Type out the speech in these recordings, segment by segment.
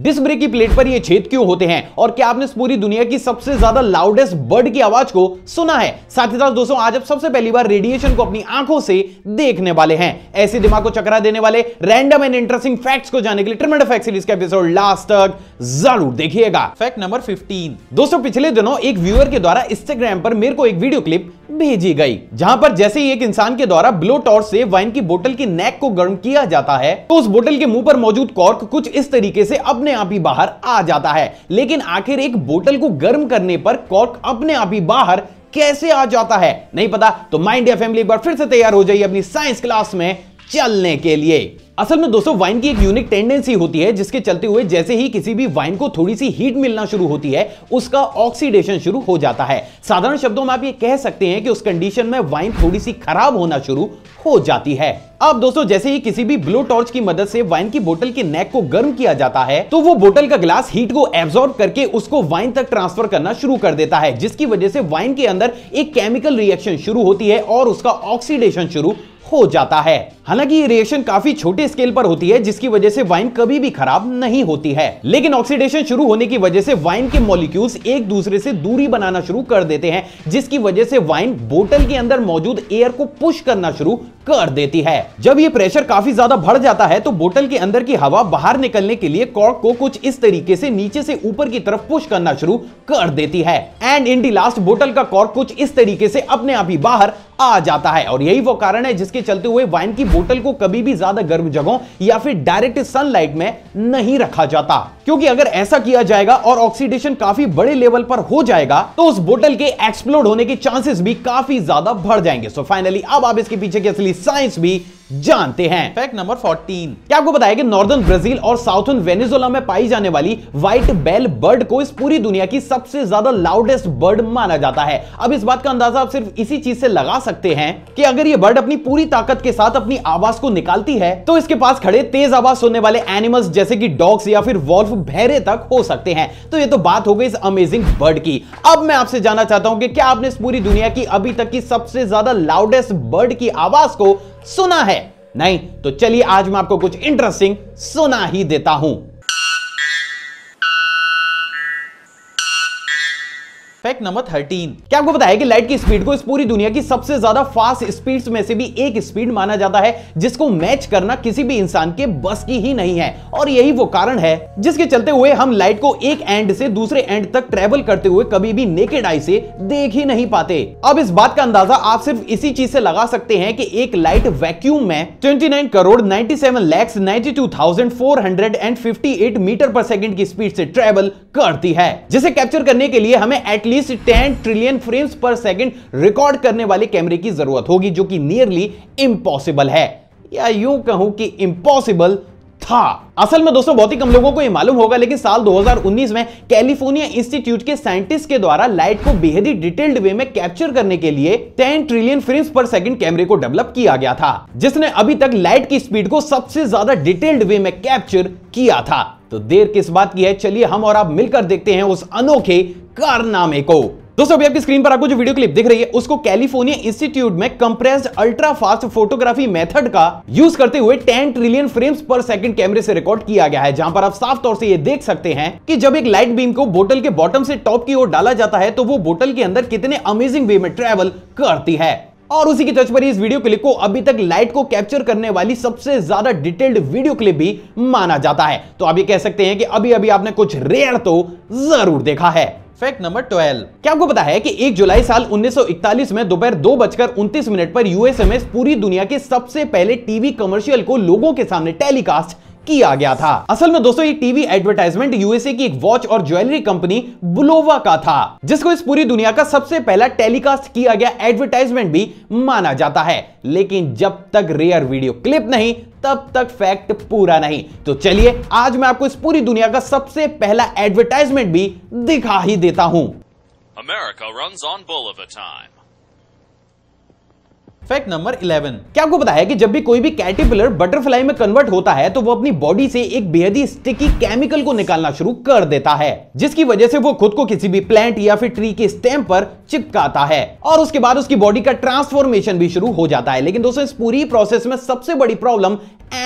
disc brake की plate पर ये छेद क्यों होते हैं और क्या आपने इस पूरी दुनिया की सबसे ज्यादा लाउडेस्ट बर्ड की आवाज को सुना है साथ ही साथ दोस्तों आज आप सबसे पहली बार रेडिएशन को अपनी आंखों से देखने वाले हैं ऐसे दिमाग को चकरा देने वाले रैंडम एंड इंटरेस्टिंग फैक्ट्स को जाने के लिए ट्रिमेंट फैक्ट सीरीज का एपिसोड लास्ट तक जरूर देखिएगा फैक्ट नंबर फिफ्टीन दोस्तों पिछले दिनों एक व्यूअर के द्वारा इंस्टाग्राम पर मेरे को एक वीडियो क्लिप भेजी गई जहां पर जैसे ही एक इंसान के द्वारा ब्लो टॉर्च से वाइन की बोतल की नेक को गर्म किया जाता है तो उस बोतल के मुंह पर मौजूद कॉर्क कुछ इस तरीके से अब अपने आप ही बाहर आ जाता है लेकिन आखिर एक बोतल को गर्म करने पर कॉर्क अपने आप ही बाहर कैसे आ जाता है नहीं पता तो माइंड या फैमिली एक बार फिर से तैयार हो जाइए अपनी साइंस क्लास में चलने के लिए असल में दोस्तों वाइन की एक यूनिक टेंडेंसी होती है जिसके चलते हुए जैसे ही किसी भी वाइन को थोड़ी सी हीट मिलना शुरू होती है उसका ऑक्सीडेशन शुरू हो जाता है साधारण शब्दों में आप ये कह सकते हैं कि उस कंडीशन में वाइन थोड़ी सी खराब होना शुरू हो जाती है अब दोस्तों जैसे ही किसी भी ब्लू टॉर्च की मदद से वाइन की बोतल के नेक को गर्म किया जाता है तो वो बोतल का ग्लास हीट को एब्सॉर्ब करके उसको वाइन तक ट्रांसफर करना शुरू कर देता है जिसकी वजह से वाइन के अंदर एक केमिकल रिएक्शन शुरू होती है और उसका ऑक्सीडेशन शुरू हो जाता है हालांकि ये रिएक्शन काफी छोटे स्केल पर होती है जिसकी वजह से वाइन कभी भी खराब नहीं होती है लेकिन ऑक्सीडेशन शुरू होने की वजह से वाइन के मॉलिक्यूल्स एक दूसरे से दूरी बनाना शुरू कर देते हैं जिसकी वजह से वाइन बोतल के अंदर मौजूद एयर को पुश करना शुरू कर देती है जब ये प्रेशर काफी ज्यादा बढ़ जाता है तो बोतल के अंदर की हवा बाहर निकलने के लिए कॉर्क को कुछ इस तरीके से नीचे से ऊपर की तरफ पुश करना शुरू कर देती है एंड इन दी लास्ट बोतल का कॉर्क कुछ इस तरीके से अपने आप ही बाहर आ जाता है और यही वो कारण है जिसके चलते हुए वाइन की बोतल को कभी भी ज्यादा गर्म जगहों या फिर डायरेक्ट सनलाइट में नहीं रखा जाता क्योंकि अगर ऐसा किया जाएगा और ऑक्सीडेशन काफी बड़े लेवल पर हो जाएगा तो उस बोतल के एक्सप्लोड होने के चांसेस भी काफी ज्यादा बढ़ जाएंगे सो फाइनली अब आप इसके पीछे की असली साइंस भी जानते हैं फैक्ट नंबर 14 क्या आपको बताया कि नॉर्दर्न ब्राजील और साउथर्न वेनेजुएला में पाई जाने वाली व्हाइट बेल बर्ड को इस पूरी दुनिया की सबसे ज्यादा लाउडेस्ट बर्ड माना जाता है अब इस बात का अंदाजा आप सिर्फ इसी चीज से लगा सकते हैं कि अगर ये बर्ड अपनी पूरी ताकत के साथ अपनी आवाज को निकालती है तो इसके पास खड़े तेज आवाज सुनने वाले एनिमल्स जैसे कि डॉग्स या फिर वॉल्फ भैरे तक हो सकते हैं तो ये तो बात हो गई इस अमेजिंग बर्ड की अब मैं आपसे जानना चाहता हूं कि क्या आपने इस पूरी दुनिया की अभी तक की सबसे ज्यादा लाउडेस्ट बर्ड की आवाज को सुना है नहीं तो चलिए आज मैं आपको कुछ इंटरेस्टिंग सुना ही देता हूं फैक्ट नंबर थर्टीन क्या आपको बताया कि लाइट की स्पीड को इस पूरी दुनिया की सबसे ज्यादा फास्ट स्पीड में से भी एक स्पीड माना जाता है जिसको मैच करना किसी भी इंसान के बस की ही नहीं है और यही वो कारण है जिसके चलते हुए हम लाइट को एक एंड से दूसरे एंड तक ट्रेवल करते हुए कभी भी नेकेड आई से देख ही नहीं पाते अब इस बात का अंदाजा आप सिर्फ इसी चीज से लगा सकते हैं कि एक लाइट वैक्यूम में 29 crore 97 lakhs ninety metre per second की स्पीड से ट्रेवल करती है जिसे कैप्चर करने के लिए हमें at least least ten trillion frames per second record करने वाले कैमरे की जरूरत होगी जो कि नियरली इम्पॉसिबल है या यूं कहूं कि इम्पॉसिबल था असल में दोस्तों बहुत ही कम लोगों को यह मालूम होगा लेकिन साल 2019 में कैलिफोर्निया इंस्टीट्यूट के साइंटिस्ट के द्वारा लाइट को बेहद ही डिटेल्ड वे में कैप्चर करने के लिए 10 ट्रिलियन फ्रेम्स पर सेकंड कैमरे को डेवलप किया गया था जिसने अभी तक लाइट की स्पीड को सबसे ज्यादा डिटेल्ड वे में कैप्चर किया था तो देर किस बात की है चलिए हम और आप मिलकर देखते हैं उस अनोखे कारनामे को दोस्तों अभी आपकी स्क्रीन पर आपको जो वीडियो क्लिप दिख रही है उसको कैलिफोर्निया इंस्टीट्यूट में compressed ultra fast photography method का यूज करते हुए 10 ट्रिलियन फ्रेम्स पर सेकंड कैमरे से रिकॉर्ड किया गया है जहां पर आप साफ तौर से ये देख सकते हैं कि जब एक लाइट बीम को बोतल के बॉटम से टॉप की ओर डाला जाता है तो वो बोटल के अंदर कितने अमेजिंग वे में ट्रेवल करती है और उसी की तर्ज पर इस वीडियो क्लिप को अभी तक लाइट को कैप्चर करने वाली सबसे ज्यादा डिटेल्ड वीडियो क्लिप भी माना जाता है तो आप ये कह सकते हैं कि अभी अभी आपने कुछ रेयर तो जरूर देखा है फैक्ट नंबर 12 क्या आपको पता है कि 1 जुलाई साल 1941 में दोपहर दो बजकर उनतीस मिनट पर यूएसएमएस पूरी दुनिया के सबसे पहले टीवी कमर्शियल को लोगों के सामने टेलीकास्ट किया गया था असल में दोस्तों ये टीवी एडवर्टाइजमेंट यूएसए की एक वॉच और ज्वेलरी कंपनी बुलोवा का था जिसको इस पूरी दुनिया का सबसे पहला टेलीकास्ट किया गया एडवर्टाइजमेंट भी माना जाता है लेकिन जब तक रेयर वीडियो क्लिप नहीं तब तक फैक्ट पूरा नहीं तो चलिए आज मैं आपको इस पूरी दुनिया का सबसे पहला एडवर्टाइजमेंट भी दिखा ही देता हूं America run on bull time fact number 11 क्या आपको बताया कि जब भी कोई भी कैटीपिलर बटरफ्लाई में कन्वर्ट होता है तो वो अपनी बॉडी से एक बेहद ही स्टिकी केमिकल को निकालना शुरू कर देता है जिसकी वजह से वो खुद को किसी भी प्लांट या फिर ट्री के स्टेम पर चिपकाता है और उसके बाद उसकी बॉडी का ट्रांसफॉर्मेशन भी शुरू हो जाता है लेकिन दोस्तों इस पूरी प्रोसेस में सबसे बड़ी प्रॉब्लम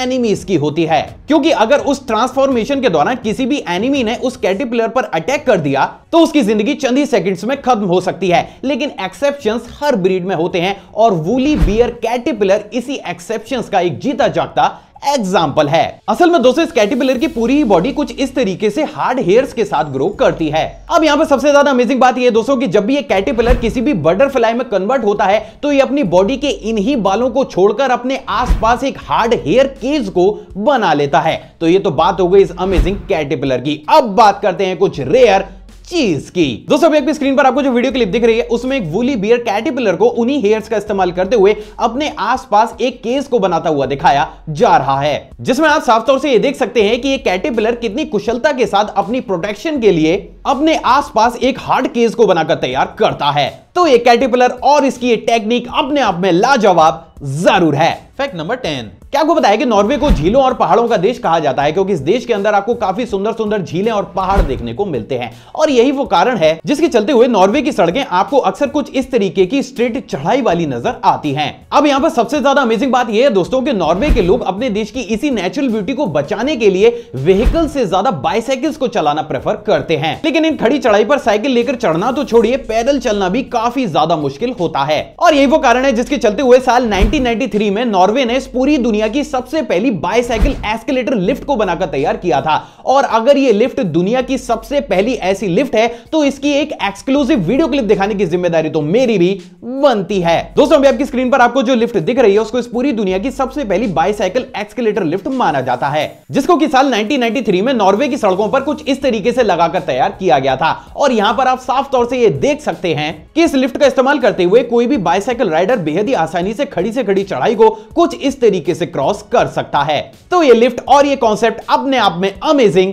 एनिमीज की होती है क्योंकि अगर उस ट्रांसफॉर्मेशन के दौरान किसी भी एनिमी ने उस कैटीपिलर पर अटैक कर दिया तो उसकी जिंदगी चंद ही सेकंड्स में खत्म हो सकती है लेकिन एक्सेप्शंस हर ब्रीड में होते हैं और वूली बियर कैटीपिलर इसी एक्सेप्शन का एक जीता जागता एग्जाम्पल है असल में दोस्तों इस कैटीपिलर की पूरी बॉडी कुछ इस तरीके से हार्ड हेयर्स के साथ ग्रो करती है अब यहाँ पे सबसे ज्यादा अमेजिंग बात ये दोस्तों कि जब भी ये कैटीपिलर किसी भी बटरफ्लाई में कन्वर्ट होता है तो ये अपनी बॉडी के इन्हीं बालों को छोड़कर अपने आसपास एक हार्ड हेयर केज को बना लेता है तो ये तो बात हो गई इस अमेजिंग कैटीपिलर की अब बात करते हैं कुछ रेयर चीज की दोस्तों अभी स्क्रीन पर आपको जो वीडियो क्लिप दिख रही है उसमें एक वूली बियर कैटीपिलर को उन्हीं हेयर्स का इस्तेमाल करते हुए अपने आसपास एक केस को बनाता हुआ दिखाया जा रहा है जिसमें आप साफ तौर से ये देख सकते हैं कि ये कैटीपिलर कितनी कुशलता के साथ अपनी प्रोटेक्शन के लिए अपने आसपास एक हार्ड केस को बनाकर तैयार करता है तो ये कैटीपिलर और इसकी ये टेक्निक अपने आप में लाजवाब जरूर है फैक्ट नंबर टेन क्या आपको बताया कि नॉर्वे को झीलों और पहाड़ों का देश कहा जाता है क्योंकि इस देश के अंदर आपको काफी सुंदर सुंदर झीलें और पहाड़ देखने को मिलते हैं और यही वो कारण है जिसके चलते हुए नॉर्वे की सड़कें आपको अक्सर कुछ इस तरीके की स्ट्रेट चढ़ाई वाली नजर आती है अब यहाँ पर सबसे ज्यादा अमेजिंग बात यह है दोस्तों की नॉर्वे के लोग अपने देश की इसी नेचुरल ब्यूटी को बचाने के लिए व्हीकल से ज्यादा बाइसाइकिल्स को चलाना प्रेफर करते हैं लेकिन इन खड़ी चढ़ाई पर साइकिल लेकर चढ़ना तो छोड़िए पैदल चलना भी काफी ज्यादा मुश्किल होता है और यही वो कारण है जिसके चलते हुए साल नाइनटीन में नॉर्वे ने पूरी दुनिया दुनिया की सबसे पहली बाइसाइकिल एस्केलेटर लिफ्ट को बनाकर तैयार किया था और अगर यह लिफ्ट दुनिया की सबसे पहली ऐसी लिफ्ट है तो इसकी एक एक्सक्लूसिव वीडियो क्लिप दिखाने की जिम्मेदारी तो मेरी भी बनती है दोस्तों अभी आपकी स्क्रीन पर आपको जो लिफ्ट दिख रही है उसको इस पूरी दुनिया की सबसे पहली बाइसाइकिल एक्सकेलेटर लिफ्ट माना जाता है जिसको कि साल 1993 में नॉर्वे की सड़कों पर कुछ इस तरीके से लगाकर तैयार किया गया था और यहाँ पर आप साफ तौर से ये देख सकते हैं कि इस लिफ्ट का इस्तेमाल करते हुए कोई भी बाइसाइकिल राइडर बेहद ही आसानी से खड़ी से खड़ी चढ़ाई को कुछ इस तरीके से से क्रॉस कर सकता है तो ये लिफ्ट और ये कॉन्सेप्ट अपने आप में अमेजिंग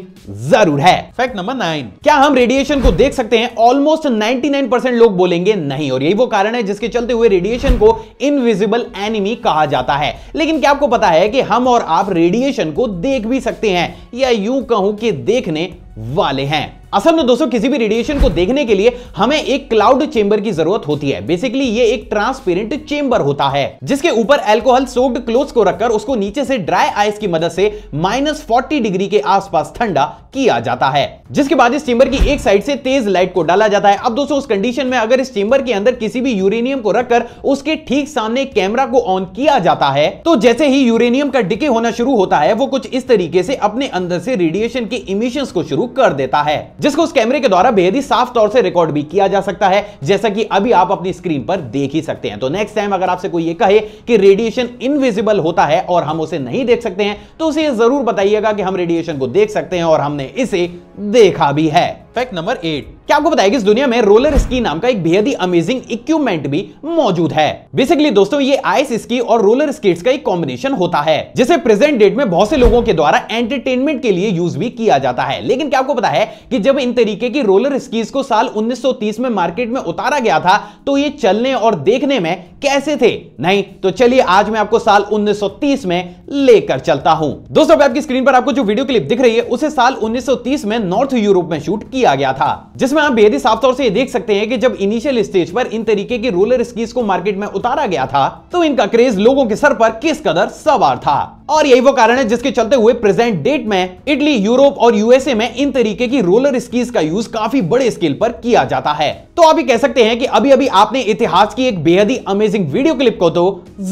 जरूर है फैक्ट नंबर नाइन क्या हम रेडिएशन को देख सकते हैं ऑलमोस्ट 99 परसेंट लोग बोलेंगे नहीं और यही वो कारण है जिसके चलते हुए रेडिएशन को इनविजिबल एनिमी कहा जाता है लेकिन क्या आपको पता है कि हम और आप रेडिएशन को देख भी सकते हैं या यूं कहूं कि देखने वाले हैं असल में दोस्तों किसी भी रेडिएशन को देखने के लिए हमें एक क्लाउड चेंबर की जरूरत होती है बेसिकली ये एक ट्रांसपेरेंट चेंबर होता है जिसके ऊपर एल्कोहल सोक्ड क्लोथ को रखकर उसको नीचे से ड्राई आइस की मदद से माइनस फोर्टी डिग्री के आसपास ठंडा किया जाता है जिसके बाद इस चेंबर की एक साइड से तेज लाइट को डाला जाता है अब दोस्तों उस कंडीशन में अगर इस चेंबर के अंदर किसी भी यूरेनियम को रखकर उसके ठीक सामने कैमरा को ऑन किया जाता है तो जैसे ही यूरेनियम का डिके होना शुरू होता है वो कुछ इस तरीके से अपने अंदर से रेडिएशन के इमिशन को शुरू शुरू कर देता है जिसको उस कैमरे के द्वारा बेहद ही साफ तौर से रिकॉर्ड भी किया जा सकता है जैसा कि अभी आप अपनी स्क्रीन पर देख ही सकते हैं तो नेक्स्ट टाइम अगर आपसे कोई ये कहे कि रेडिएशन इनविजिबल होता है और हम उसे नहीं देख सकते हैं तो उसे जरूर बताइएगा कि हम रेडिएशन को देख सकते हैं और हमने इसे देखा भी है फैक्ट नंबर एट क्या आपको बताया कि इस दुनिया में रोलर स्की नाम का एक बेहद ही अमेजिंग इक्विपमेंट भी मौजूद है बेसिकली दोस्तों ये आइस स्की और रोलर स्केट्स का एक कॉम्बिनेशन होता है जिसे प्रेजेंट डेट में बहुत से लोगों के द्वारा एंटरटेनमेंट के लिए यूज भी किया जाता है लेकिन क्या आपको पता है कि जब इन तरीके की रोलर स्कीज को साल उन्नीस में मार्केट में उतारा गया था तो ये चलने और देखने में कैसे थे नहीं तो चलिए आज मैं आपको साल उन्नीस में लेकर चलता हूं दोस्तों आपकी स्क्रीन पर आपको जो वीडियो क्लिप दिख रही है उसे साल उन्नीस में नॉर्थ यूरोप में शूट किया किया गया था जिसमें आप बेहद साफ तौर से देख सकते हैं कि जब इनिशियल स्टेज पर इन तरीके के रोलर स्कीज को मार्केट में उतारा गया था तो इनका क्रेज लोगों के सर पर किस कदर सवार था और यही वो कारण है जिसके चलते हुए प्रेजेंट डेट में इटली यूरोप और यूएसए में इन तरीके की रोलर स्कीज का यूज काफी बड़े स्केल पर किया जाता है तो आप ये कह सकते हैं कि अभी अभी आपने इतिहास की एक बेहद ही अमेजिंग वीडियो क्लिप को तो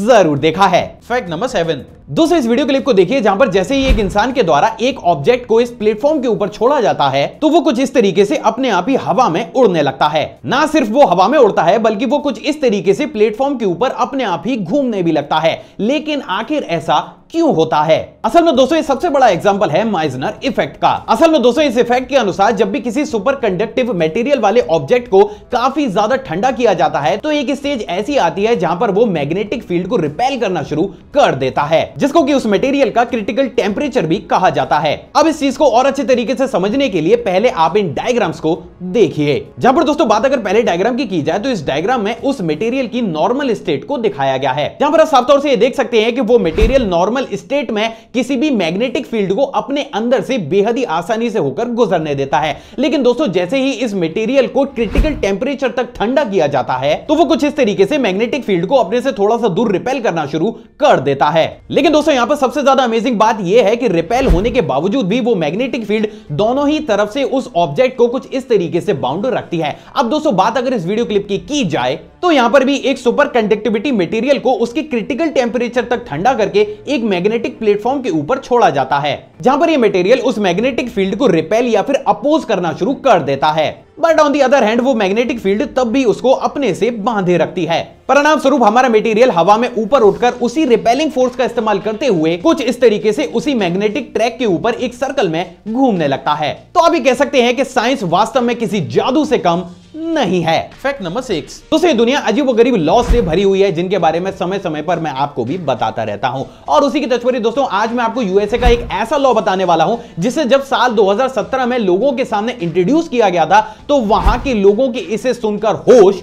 जरूर देखा है फैक्ट नंबर सेवन दूसरे इस वीडियो क्लिप को देखिए जहां पर जैसे ही एक इंसान के द्वारा एक ऑब्जेक्ट को इस प्लेटफॉर्म के ऊपर छोड़ा जाता है तो वो कुछ इस तरीके से अपने आप ही हवा में उड़ने लगता है ना सिर्फ वो हवा में उड़ता है बल्कि वो कुछ इस तरीके से प्लेटफॉर्म के ऊपर अपने आप ही घूमने भी लगता है लेकिन आखिर ऐसा क्यों होता है असल में दोस्तों ये सबसे बड़ा एग्जांपल है माइजनर इफेक्ट का असल में दोस्तों इस इफेक्ट के अनुसार जब भी किसी सुपर कंडक्टिव मेटेरियल वाले ऑब्जेक्ट को काफी ज्यादा ठंडा किया जाता है तो एक स्टेज ऐसी आती है जहां पर वो मैग्नेटिक फील्ड को रिपेल करना शुरू कर देता है जिसको की उस मेटेरियल का क्रिटिकल टेम्परेचर भी कहा जाता है अब इस चीज को और अच्छे तरीके से समझने के लिए पहले आप इन डायग्राम्स को देखिए जहां पर दोस्तों बात अगर पहले डायग्राम की की जाए तो इस डायग्राम में उस मेटेरियल की नॉर्मल स्टेट को दिखाया गया है जहां पर आप साफ तौर से ये देख सकते हैं कि वो मेटेरियल नॉर्मल नॉर्मल स्टेट में किसी भी मैग्नेटिक फील्ड को अपने अंदर से बेहद ही आसानी से होकर गुजरने देता है लेकिन दोस्तों जैसे ही इस मटेरियल को क्रिटिकल टेम्परेचर तक ठंडा किया जाता है तो वो कुछ इस तरीके से मैग्नेटिक फील्ड को अपने से थोड़ा सा दूर रिपेल करना शुरू कर देता है लेकिन दोस्तों यहां पर सबसे ज्यादा अमेजिंग बात यह है कि रिपेल होने के बावजूद भी वो मैग्नेटिक फील्ड दोनों ही तरफ से उस ऑब्जेक्ट को कुछ इस तरीके से बाउंड रखती है अब दोस्तों बात अगर इस वीडियो क्लिप की की जाए तो यहां पर भी एक सुपर कंडक्टिविटी मटेरियल को उसके क्रिटिकल टेम्परेचर तक ठंडा करके एक मैग्नेटिक प्लेटफॉर्म के ऊपर छोड़ा जाता है जहां पर यह मटेरियल उस मैग्नेटिक फील्ड को रिपेल या फिर अपोज करना शुरू कर देता है but on the other hand वो मैग्नेटिक फील्ड तब भी उसको अपने से बांधे रखती है परिणाम स्वरूप हमारा मटेरियल हवा में ऊपर उठकर उसी रिपेलिंग फोर्स का इस्तेमाल करते हुए कुछ इस तरीके से उसी मैग्नेटिक ट्रैक के ऊपर एक सर्कल में घूमने लगता है तो आप ये कह सकते हैं कि साइंस वास्तव में किसी जादू से कम नहीं है फैक्ट नंबर सिक्स दूसरी दुनिया अजीब गरीब लॉ से भरी हुई है जिनके बारे में समय समय पर मैं आपको भी बताता रहता हूं और उसी की तस्वीर दोस्तों आज मैं आपको यूएसए का एक ऐसा लॉ बताने वाला हूं जिसे जब साल 2017 में लोगों के सामने इंट्रोड्यूस किया गया था तो वहां के लोगों के इसे सुनकर होश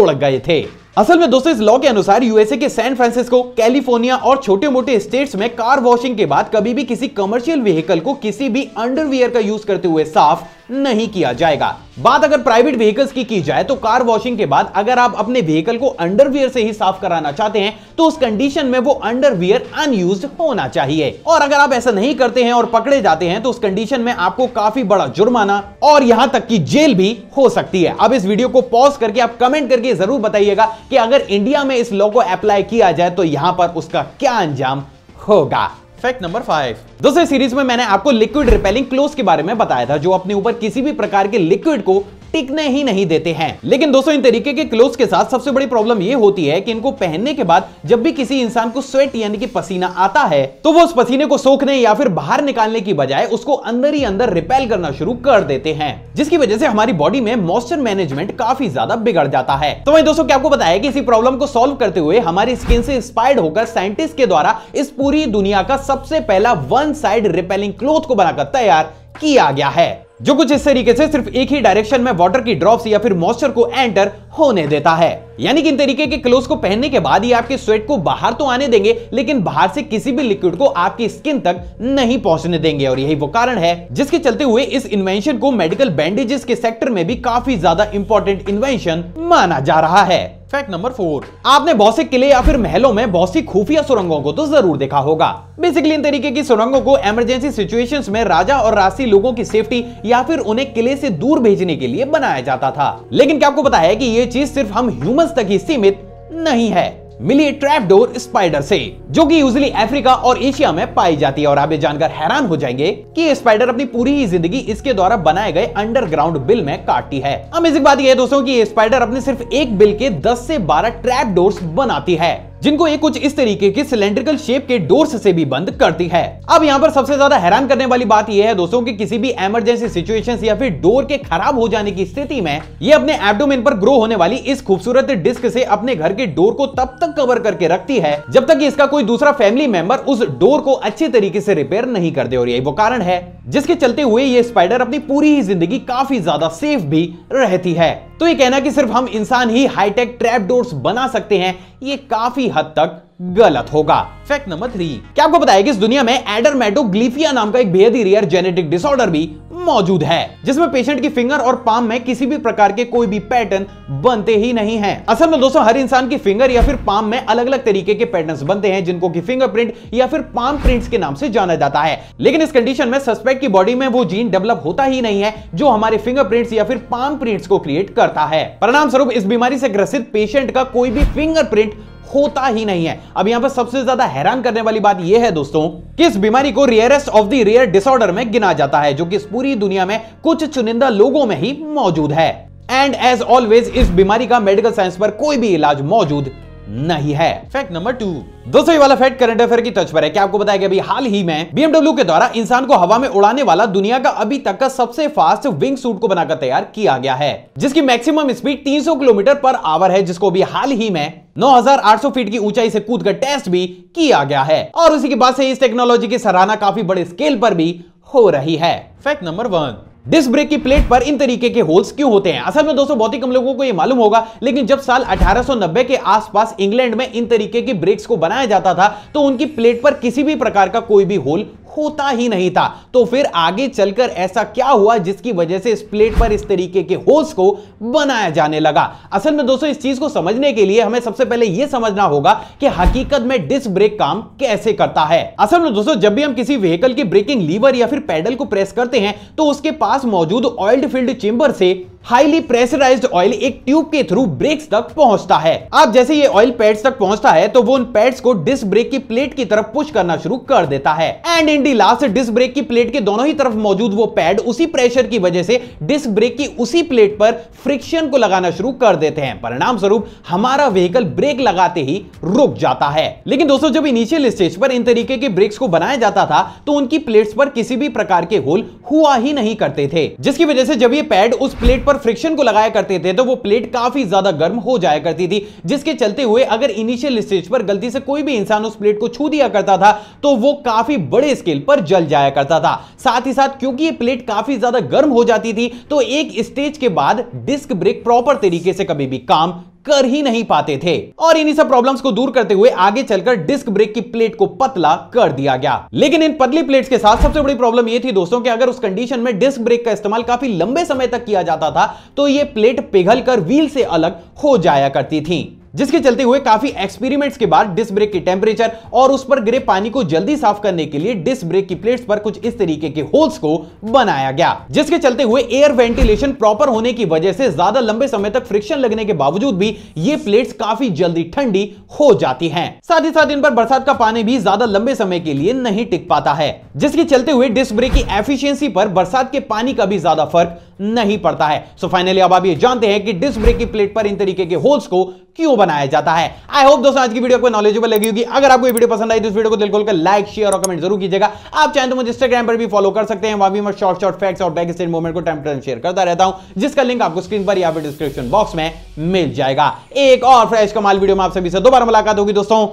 उड़ गए थे असल में दोस्तों इस लॉ के अनुसार यूएसए के सैन फ्रांसिस्को कैलिफोर्निया और छोटे मोटे स्टेट्स में कार वॉशिंग के बाद कभी भी किसी कमर्शियल व्हीकल को किसी भी अंडरवियर का यूज करते हुए साफ नहीं किया जाएगा बात अगर प्राइवेट व्हीकल्स की की जाए तो कार वॉशिंग के बाद अगर आप अपने व्हीकल को अंडरवियर से ही साफ कराना चाहते हैं तो उस कंडीशन में वो अंडरवियर अनयूज्ड होना चाहिए और अगर आप ऐसा नहीं करते हैं और पकड़े जाते हैं तो उस कंडीशन में आपको काफी बड़ा जुर्माना और यहां तक की जेल भी हो सकती है अब इस वीडियो को पॉज करके आप कमेंट करके जरूर बताइएगा कि अगर इंडिया में इस लॉ को अप्लाई किया जाए तो यहां पर उसका क्या अंजाम होगा फैक्ट नंबर फाइव दूसरे सीरीज में मैंने आपको लिक्विड रिपेलिंग क्लोज के बारे में बताया था जो अपने ऊपर किसी भी प्रकार के लिक्विड को टिकने ही नहीं देते हैं लेकिन दोस्तों इन तरीके के क्लोथ के साथ सबसे बड़ी प्रॉब्लम ये होती है कि इनको पहनने के बाद जब भी किसी इंसान को स्वेट यानी कि पसीना आता है तो वो उस पसीने को सोखने या फिर बाहर निकालने की बजाय उसको अंदर ही अंदर रिपेल करना शुरू कर देते हैं जिसकी वजह से हमारी बॉडी में मॉइस्चर मैनेजमेंट काफी ज्यादा बिगड़ जाता है तो वही दोस्तों क्या आपको बताया कि इसी प्रॉब्लम को सोल्व करते हुए हमारी स्किन से इंस्पायर्ड होकर साइंटिस्ट के द्वारा इस पूरी दुनिया का सबसे पहला वन साइड रिपेलिंग क्लोथ को बनाकर तैयार किया गया है जो कुछ इस तरीके से सिर्फ एक ही डायरेक्शन में वाटर की ड्रॉप्स या फिर मॉइस्चर को एंटर होने देता है यानी कि इन तरीके के क्लोथ को पहनने के बाद ही आपके स्वेट को बाहर तो आने देंगे लेकिन बाहर से किसी भी लिक्विड को आपकी स्किन तक नहीं पहुंचने देंगे और यही वो कारण है जिसके चलते हुए इस इन्वेंशन को मेडिकल बैंडेजेस के सेक्टर में भी काफी ज्यादा इंपॉर्टेंट इन्वेंशन माना जा रहा है फैक्ट नंबर फोर आपने बहुत से किले या फिर महलों में बहुत सी खुफिया सुरंगों को तो जरूर देखा होगा बेसिकली इन तरीके की सुरंगों को इमरजेंसी सिचुएशंस में राजा और राशि लोगों की सेफ्टी या फिर उन्हें किले से दूर भेजने के लिए बनाया जाता था लेकिन क्या आपको पता है कि ये चीज सिर्फ हम ह्यूमंस तक ही सीमित नहीं है मिली ट्रैप डोर स्पाइडर से जो कि यूजली अफ्रीका और एशिया में पाई जाती है और आप ये जानकर हैरान हो जाएंगे कि ये स्पाइडर अपनी पूरी ही जिंदगी इसके द्वारा बनाए गए अंडरग्राउंड बिल में काटती है अमेजिंग बात यह है दोस्तों कि ये स्पाइडर अपने सिर्फ एक बिल के 10 से 12 ट्रैप डोर्स बनाती है जिनको ये कुछ इस तरीके के सिलेंड्रिकल शेप के डोर्स से भी बंद करती है अब यहाँ पर सबसे ज्यादा हैरान करने वाली बात यह है दोस्तों कि किसी भी इमरजेंसी सिचुएशन या फिर डोर के खराब हो जाने की स्थिति में ये अपने एब्डोमेन पर ग्रो होने वाली इस खूबसूरत डिस्क से अपने घर के डोर को तब तक कवर करके रखती है जब तक इसका कोई दूसरा फैमिली मेंबर उस डोर को अच्छे तरीके से रिपेयर नहीं कर दे और यही वो कारण है जिसके चलते हुए ये स्पाइडर अपनी पूरी ही जिंदगी काफी ज्यादा सेफ भी रहती है तो ये कहना कि सिर्फ हम इंसान ही हाईटेक ट्रैप डोर्स बना सकते हैं ये काफी हद तक गलत होगा फैक्ट नंबर थ्री क्या आपको बताया कि इस दुनिया में एडरमेटोग्लिफिया नाम का एक बेहद ही रेयर जेनेटिक डिसऑर्डर भी मौजूद है जिसमें पेशेंट की फिंगर और पाम में किसी भी प्रकार के कोई भी पैटर्न बनते ही नहीं है असल में दोस्तों हर इंसान की फिंगर या फिर पाम में अलग अलग तरीके के पैटर्न बनते हैं जिनको की फिंगरप्रिंट या फिर पाम प्रिंट्स के नाम से जाना जाता है लेकिन इस कंडीशन में सस्पेक्ट की बॉडी में वो जीन डेवलप होता ही नहीं है जो हमारे फिंगरप्रिंट्स या फिर पाम प्रिंट्स को क्रिएट करता है परिणाम स्वरूप इस बीमारी से ग्रसित पेशेंट का कोई भी फिंगरप्रिंट होता ही नहीं है अब यहां पर सबसे ज्यादा हैरान करने वाली बात यह है दोस्तों कि इस बीमारी को rarest of the rare disorder में गिना जाता है जो कि इस पूरी दुनिया में कुछ चुनिंदा लोगों में ही मौजूद है एंड एज ऑलवेज इस बीमारी का मेडिकल साइंस पर कोई भी इलाज मौजूद नहीं है फैक्ट नंबर टू दोस्तों ये वाला फैक्ट करंट अफेयर की टच पर है क्या आपको बताया गया अभी हाल ही में बीएमडब्ल्यू के द्वारा इंसान को हवा में उड़ाने वाला दुनिया का अभी तक का सबसे फास्ट विंग सूट को बनाकर तैयार किया गया है जिसकी maximum speed 300 kilometre per hour है जिसको अभी हाल ही में 9,800 फीट की ऊंचाई से कूद कर टेस्ट भी किया गया है और उसी के बाद से इस टेक्नोलॉजी की सराहना काफी बड़े स्केल पर भी हो रही है fact number one disc brake की प्लेट पर इन तरीके के होल्स क्यों होते हैं असल में दोस्तों बहुत ही कम लोगों को यह मालूम होगा लेकिन जब साल 1890 के आसपास इंग्लैंड में इन तरीके की ब्रेक्स को बनाया जाता था तो उनकी प्लेट पर किसी भी प्रकार का कोई भी होल होता ही नहीं था तो फिर आगे चलकर ऐसा क्या हुआ जिसकी वजह से इस प्लेट पर इस तरीके के होल्स को बनाया जाने लगा असल में दोस्तों इस चीज को समझने के लिए हमें सबसे पहले यह समझना होगा कि हकीकत में डिस्क ब्रेक काम कैसे करता है असल में दोस्तों जब भी हम किसी व्हीकल की ब्रेकिंग लीवर या फिर पैडल को प्रेस करते हैं तो उसके पास मौजूद ऑयल्ड फील्ड चेंबर से हाईली प्रेशराइज्ड ऑयल एक ट्यूब के थ्रू ब्रेक्स तक पहुंचता है आप जैसे ये ऑयल पैड्स तक पहुंचता है तो वो उन पैड्स को डिस्क ब्रेक की प्लेट की तरफ पुश करना शुरू कर देता है and in the last disc brake की प्लेट के दोनों ही तरफ मौजूद वो पैड उसी प्रेशर की वजह से डिस्क ब्रेक की उसी प्लेट पर फ्रिक्शन को लगाना शुरू कर देते हैं परिणाम स्वरूप हमारा व्हीकल ब्रेक लगाते ही रुक जाता है लेकिन दोस्तों जब इनिशियल स्टेज पर इन तरीके के ब्रेक्स को बनाया जाता था तो उनकी प्लेट्स पर किसी भी प्रकार के होल हुआ ही नहीं करते थे जिसकी वजह से जब ये पैड उस प्लेट पर फ्रिक्शन को लगाया करते थे तो वो प्लेट काफी ज्यादा गर्म हो जाया करती थी जिसके चलते हुए अगर इनिशियल स्टेज पर गलती से कोई भी इंसान उस प्लेट को छू दिया करता था तो वो काफी बड़े स्केल पर जल जाया करता था साथ ही साथ क्योंकि ये प्लेट काफी ज्यादा गर्म हो जाती थी तो एक स्टेज के बाद डिस्क ब्रेक प्रॉपर तरीके से कभी भी काम कर ही नहीं पाते थे और इन्हीं सब प्रॉब्लम्स को दूर करते हुए आगे चलकर डिस्क ब्रेक की प्लेट को पतला कर दिया गया लेकिन इन पतली प्लेट्स के साथ सबसे बड़ी प्रॉब्लम यह थी दोस्तों कि अगर उस कंडीशन में डिस्क ब्रेक का इस्तेमाल काफी लंबे समय तक किया जाता था तो ये प्लेट पिघल कर व्हील से अलग हो जाया करती थी जिसके चलते हुए काफी एक्सपेरिमेंट्स के बाद डिस्क ब्रेक के टेम्परेचर और उस पर गिरे पानी को जल्दी साफ करने के लिए डिस्क ब्रेक की प्लेट्स पर कुछ इस तरीके के होल्स को बनाया गया जिसके चलते हुए एयर वेंटिलेशन प्रॉपर होने की वजह से ज्यादा लंबे समय तक फ्रिक्शन लगने के बावजूद भी ये प्लेट्स काफी जल्दी ठंडी हो जाती है साथ ही साथ इन पर बरसात का पानी भी ज्यादा लंबे समय के लिए नहीं टिक पाता है जिसके चलते हुए डिस्क ब्रेक की एफिशियंसी पर बरसात के पानी का भी ज्यादा फर्क नहीं पड़ता है सो फाइनली अब आप ये जानते हैं कि डिस्क ब्रेक की प्लेट पर इन तरीके के होल्स को क्यों बनाया जाता है आई होप दोस्तों आज की वीडियो आपको नॉलेजेबल लगी होगी अगर आपको ये वीडियो पसंद आई तो इस वीडियो को दिल खोलकर लाइक शेयर और कमेंट जरूर कीजिएगा आप चाहें तो मुझे इंस्टाग्राम पर भी फॉलो कर सकते हैं वहां भी मैं शॉर्ट शॉर्ट फैक्ट्स और बैक स्टेट मूवमेंट को टाइम टाइम शेयर करता रहता हूं जिसका लिंक आपको स्क्रीन पर या फिर डिस्क्रिप्शन बॉक्स में मिल जाएगा एक और फ्रेश कमाल वीडियो में आप सभी से दोबारा मुलाकात होगी दोस्तों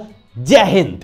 जय हिंद